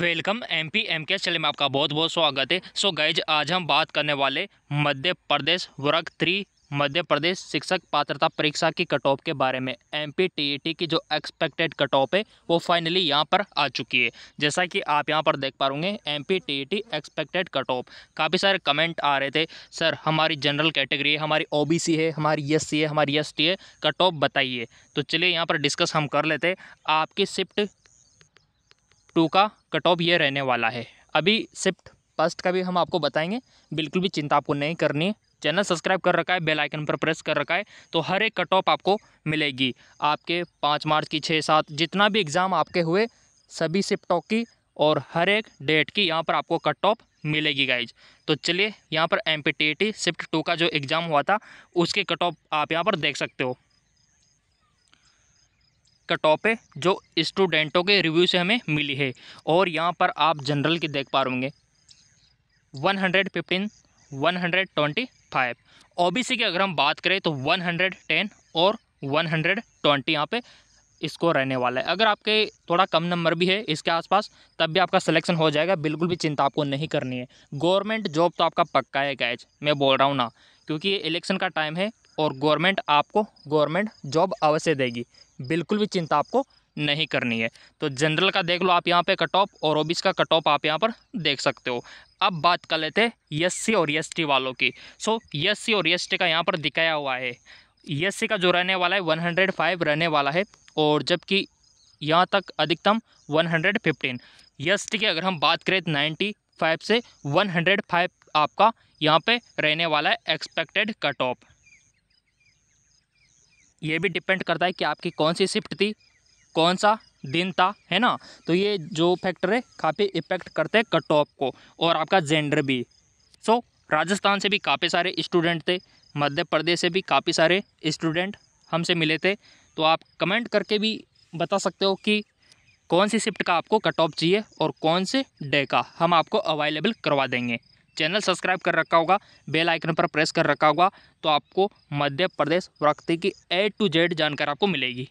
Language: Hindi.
वेलकम एम पी एम के चले में आपका बहुत बहुत स्वागत है सो so गाइज आज हम बात करने वाले मध्य प्रदेश वर्ग थ्री मध्य प्रदेश शिक्षक पात्रता परीक्षा की कट ऑफ के बारे में M P T E T की जो एक्सपेक्टेड कट ऑफ है वो फाइनली यहाँ पर आ चुकी है जैसा कि आप यहाँ पर देख पा रोगे M P T E T expected cut off काफ़ी सारे कमेंट आ रहे थे सर हमारी जनरल कैटेगरी है हमारी ओ बी सी है हमारी एस सी है हमारी एस टी है कट ऑफ बताइए तो चलिए यहाँ पर डिस्कस हम कर लेते आपकी शिफ्ट टू का कट ऑफ ये रहने वाला है अभी शिफ्ट फर्स्ट का भी हम आपको बताएंगे बिल्कुल भी चिंता आपको नहीं करनी है चैनल सब्सक्राइब कर रखा है बेल आइकन पर प्रेस कर रखा है तो हर एक कट ऑफ आपको मिलेगी आपके पाँच मार्च की छः सात जितना भी एग्ज़ाम आपके हुए सभी शिफ्टों की और हर एक डेट की यहाँ पर आपको कट ऑफ मिलेगी गाइज तो चलिए यहाँ पर M P T shift two का जो एग्ज़ाम हुआ था उसके कट ऑफ आप यहाँ पर देख सकते हो का टॉप है जो स्टूडेंटों के रिव्यू से हमें मिली है और यहाँ पर आप जनरल की देख पा होंगे one hundred fifteen one hundred twenty five O B C की अगर हम बात करें तो वन हंड्रेड टेन और वन हंड्रेड ट्वेंटी यहाँ पर इसको रहने वाला है अगर आपके थोड़ा कम नंबर भी है इसके आसपास तब भी आपका सिलेक्शन हो जाएगा बिल्कुल भी चिंता आपको नहीं करनी है गवर्नमेंट जॉब तो आपका पक्का है गैज मैं बोल रहा हूँ ना क्योंकि ये इलेक्शन का टाइम है और गवर्नमेंट आपको गवर्नमेंट जॉब अवश्य देगी बिल्कुल भी चिंता आपको नहीं करनी है तो जनरल का देख लो आप यहाँ पे कट ऑफ और ओबीसी का कट ऑफ आप यहाँ पर देख सकते हो अब बात कर लेते हैं एससी और एसटी वालों की सो एससी और एसटी का यहाँ पर दिखाया हुआ है एससी का जो रहने वाला है 105 रहने वाला है और जबकि यहाँ तक अधिकतम 115 एसटी की अगर हम बात करें तो फाइव से फाइव आपका यहाँ पर रहने वाला है एक्सपेक्टेड कट ऑफ ये भी डिपेंड करता है कि आपकी कौन सी शिफ्ट थी कौन सा दिन था है ना तो ये जो फैक्टर है काफ़ी इफेक्ट करते हैं कट ऑफ को और आपका जेंडर भी सो so, राजस्थान से भी काफ़ी सारे स्टूडेंट थे मध्य प्रदेश से भी काफ़ी सारे स्टूडेंट हमसे मिले थे तो आप कमेंट करके भी बता सकते हो कि कौन सी शिफ्ट का आपको कट ऑफ चाहिए और कौन से डे का हम आपको अवेलेबल करवा देंगे चैनल सब्सक्राइब कर रखा होगा बेल आइकन पर प्रेस कर रखा होगा तो आपको मध्य प्रदेश वक्त की ए टू जेड जानकारी आपको मिलेगी